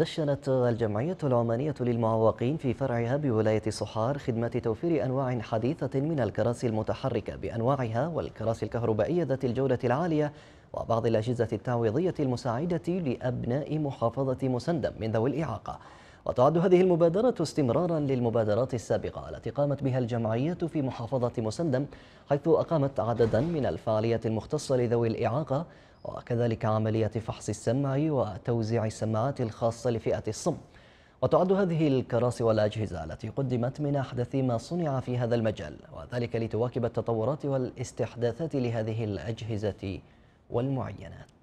دشنت الجمعية العمانية للمعوقين في فرعها بولاية صحار خدمة توفير أنواع حديثة من الكراسي المتحركة بأنواعها والكراسي الكهربائية ذات الجودة العالية وبعض الأجهزة التعويضية المساعدة لأبناء محافظة مسندم من ذوي الإعاقة وتعد هذه المبادرة استمرارا للمبادرات السابقة التي قامت بها الجمعية في محافظة مسندم حيث أقامت عددا من الفعاليات المختصة لذوي الإعاقة وكذلك عملية فحص السمع وتوزيع السماعات الخاصة لفئة الصم وتعد هذه الكراسي والأجهزة التي قدمت من أحدث ما صنع في هذا المجال وذلك لتواكب التطورات والاستحداثات لهذه الأجهزة والمعينات